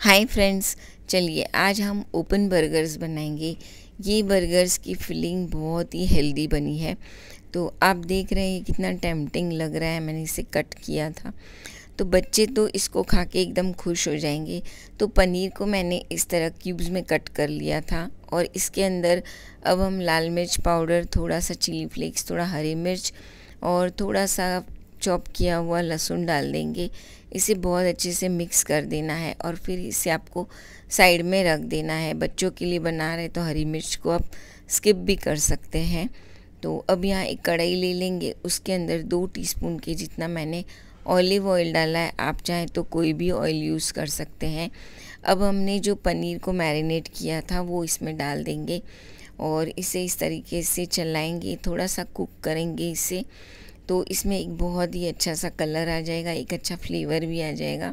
hi friends चलिए आज हम ओपन बर्गर्स बनाएंगे ये बर्गर्स की फिलिंग बहुत ही हेल्दी बनी है तो आप देख रहे हैं कितना टेम्पटिंग लग रहा है मैंने इसे कट किया था तो बच्चे तो इसको खा के एकदम खुश हो जाएंगे तो पनीर को मैंने इस तरह क्यूब्स में कट कर लिया था और इसके अंदर अब हम लाल मिर्च पाउडर थोड़ा सा चिली फ्लेक्स थोड़ा हरी मिर्च और थोड़ा सा चॉप किया हुआ लहसुन डाल देंगे इसे बहुत अच्छे से मिक्स कर देना है और फिर इसे आपको साइड में रख देना है बच्चों के लिए बना रहे तो हरी मिर्च को आप स्किप भी कर सकते हैं तो अब यहाँ एक कढ़ाई ले लेंगे उसके अंदर दो टीस्पून के जितना मैंने ऑलिव ऑयल डाला है आप चाहें तो कोई भी ऑयल यूज़ कर सकते हैं अब हमने जो पनीर को मैरिनेट किया था वो इसमें डाल देंगे और इसे इस तरीके से चलाएंगे थोड़ा सा कुक करेंगे इसे तो इसमें एक बहुत ही अच्छा सा कलर आ जाएगा एक अच्छा फ्लेवर भी आ जाएगा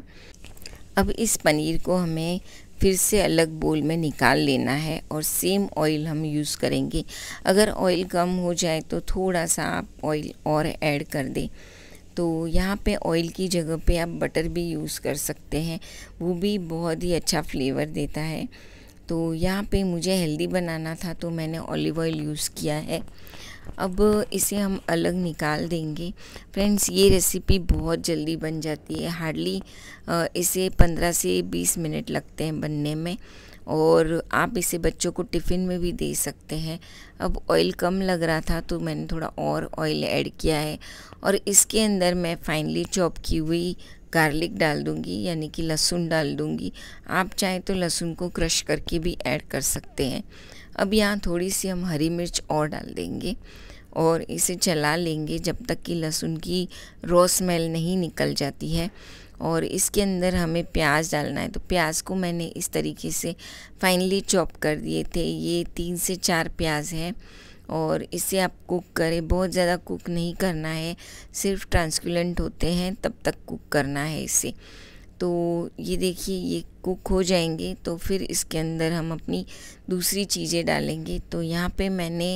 अब इस पनीर को हमें फिर से अलग बोल में निकाल लेना है और सेम ऑयल हम यूज़ करेंगे अगर ऑयल कम हो जाए तो थोड़ा सा आप ऑयल और ऐड कर दें तो यहाँ पे ऑयल की जगह पे आप बटर भी यूज़ कर सकते हैं वो भी बहुत ही अच्छा फ्लेवर देता है तो यहाँ पे मुझे हेल्दी बनाना था तो मैंने ऑलिव ऑयल यूज़ किया है अब इसे हम अलग निकाल देंगे फ्रेंड्स ये रेसिपी बहुत जल्दी बन जाती है हार्डली इसे 15 से 20 मिनट लगते हैं बनने में और आप इसे बच्चों को टिफ़िन में भी दे सकते हैं अब ऑयल कम लग रहा था तो मैंने थोड़ा और ऑयल ऐड किया है और इसके अंदर मैं फाइनली चॉप की हुई गार्लिक डाल दूंगी यानी कि लहसुन डाल दूंगी आप चाहें तो लहसुन को क्रश करके भी ऐड कर सकते हैं अब यहाँ थोड़ी सी हम हरी मिर्च और डाल देंगे और इसे चला लेंगे जब तक कि लहसुन की रो स्मेल नहीं निकल जाती है और इसके अंदर हमें प्याज डालना है तो प्याज को मैंने इस तरीके से फाइनली चॉप कर दिए थे ये तीन से चार प्याज हैं और इसे आप कुक करें बहुत ज़्यादा कुक नहीं करना है सिर्फ ट्रांसक्यूलेंट होते हैं तब तक कुक करना है इसे तो ये देखिए ये कुक हो जाएंगे तो फिर इसके अंदर हम अपनी दूसरी चीज़ें डालेंगे तो यहाँ पे मैंने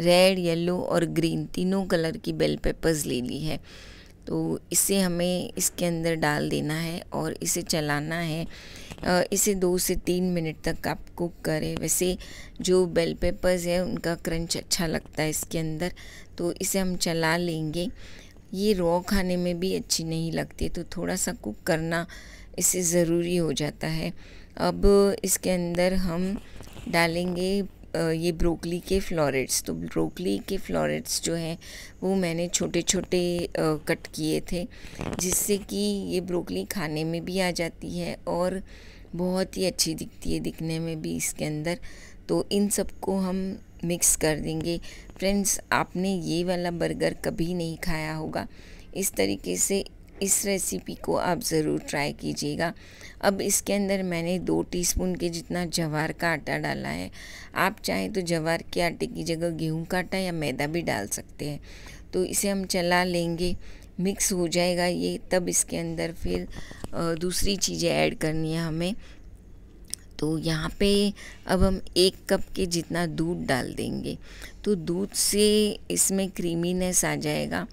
रेड येलो और ग्रीन तीनों कलर की बेल पेपर्स ले ली है तो इसे हमें इसके अंदर डाल देना है और इसे चलाना है इसे दो से तीन मिनट तक आप कुक करें वैसे जो बेल पेपर्स है उनका क्रंच अच्छा लगता है इसके अंदर तो इसे हम चला लेंगे ये रॉ खाने में भी अच्छी नहीं लगती तो थोड़ा सा कुक करना इससे ज़रूरी हो जाता है अब इसके अंदर हम डालेंगे ये ब्रोकली के फ्लोरेट्स तो ब्रोकली के फ्लोरेट्स जो हैं वो मैंने छोटे छोटे कट किए थे जिससे कि ये ब्रोकली खाने में भी आ जाती है और बहुत ही अच्छी दिखती है दिखने में भी इसके अंदर तो इन सबको हम मिक्स कर देंगे फ्रेंड्स आपने ये वाला बर्गर कभी नहीं खाया होगा इस तरीके से इस रेसिपी को आप ज़रूर ट्राई कीजिएगा अब इसके अंदर मैंने दो टीस्पून के जितना जवार का आटा डाला है आप चाहें तो जवार के आटे की जगह गेहूं का आटा या मैदा भी डाल सकते हैं तो इसे हम चला लेंगे मिक्स हो जाएगा ये तब इसके अंदर फिर दूसरी चीज़ें ऐड करनी है हमें तो यहाँ पे अब हम एक कप के जितना दूध डाल देंगे तो दूध से इसमें क्रीमीनेस आ जाएगा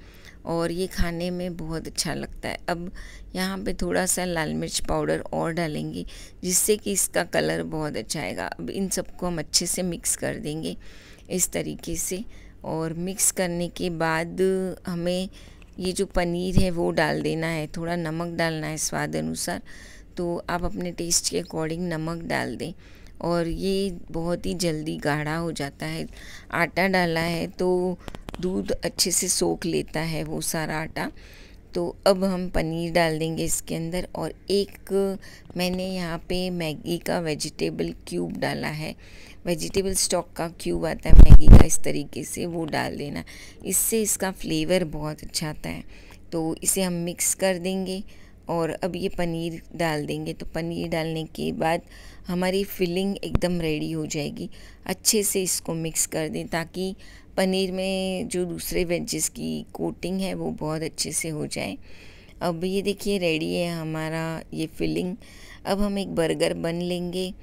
और ये खाने में बहुत अच्छा लगता है अब यहाँ पे थोड़ा सा लाल मिर्च पाउडर और डालेंगे जिससे कि इसका कलर बहुत अच्छा आएगा अब इन सबको हम अच्छे से मिक्स कर देंगे इस तरीके से और मिक्स करने के बाद हमें ये जो पनीर है वो डाल देना है थोड़ा नमक डालना है स्वाद अनुसार तो आप अपने टेस्ट के अकॉर्डिंग नमक डाल दें और ये बहुत ही जल्दी गाढ़ा हो जाता है आटा डाला है तो दूध अच्छे से सोख लेता है वो सारा आटा तो अब हम पनीर डाल देंगे इसके अंदर और एक मैंने यहाँ पे मैगी का वेजिटेबल क्यूब डाला है वेजिटेबल स्टॉक का क्यूब आता है मैगी का इस तरीके से वो डाल देना इससे इसका फ्लेवर बहुत अच्छा आता है तो इसे हम मिक्स कर देंगे और अब ये पनीर डाल देंगे तो पनीर डालने के बाद हमारी फिलिंग एकदम रेडी हो जाएगी अच्छे से इसको मिक्स कर दें ताकि पनीर में जो दूसरे वेजेस की कोटिंग है वो बहुत अच्छे से हो जाए अब ये देखिए रेडी है हमारा ये फिलिंग अब हम एक बर्गर बन लेंगे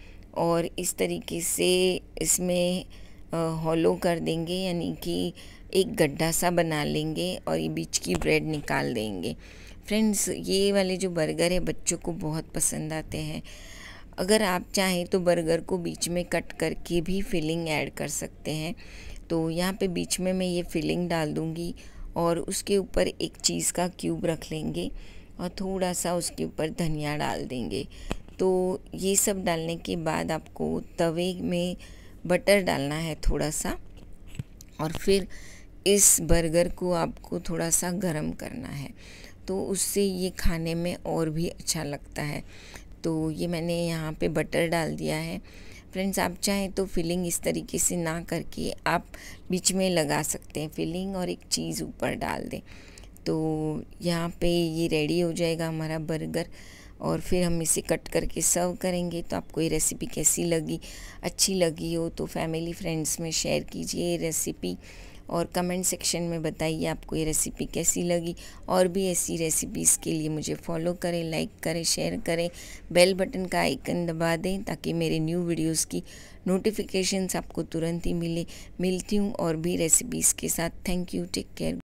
और इस तरीके से इसमें हॉलो कर देंगे यानी कि एक गड्ढा सा बना लेंगे और ये बीच की ब्रेड निकाल देंगे फ्रेंड्स ये वाले जो बर्गर है बच्चों को बहुत पसंद आते हैं अगर आप चाहें तो बर्गर को बीच में कट करके भी फिलिंग ऐड कर सकते हैं तो यहाँ पे बीच में मैं ये फिलिंग डाल दूँगी और उसके ऊपर एक चीज़ का क्यूब रख लेंगे और थोड़ा सा उसके ऊपर धनिया डाल देंगे तो ये सब डालने के बाद आपको तवे में बटर डालना है थोड़ा सा और फिर इस बर्गर को आपको थोड़ा सा गर्म करना है तो उससे ये खाने में और भी अच्छा लगता है तो ये मैंने यहाँ पे बटर डाल दिया है फ्रेंड्स आप चाहें तो फिलिंग इस तरीके से ना करके आप बीच में लगा सकते हैं फिलिंग और एक चीज़ ऊपर डाल दें तो यहाँ पे ये रेडी हो जाएगा हमारा बर्गर और फिर हम इसे कट करके सर्व करेंगे तो आपको ये रेसिपी कैसी लगी अच्छी लगी हो तो फैमिली फ्रेंड्स में शेयर कीजिए रेसिपी और कमेंट सेक्शन में बताइए आपको ये रेसिपी कैसी लगी और भी ऐसी रेसिपीज़ के लिए मुझे फॉलो करें लाइक करें शेयर करें बेल बटन का आइकन दबा दें ताकि मेरे न्यू वीडियोस की नोटिफिकेशंस आपको तुरंत ही मिले मिलती हूँ और भी रेसिपीज़ के साथ थैंक यू टेक केयर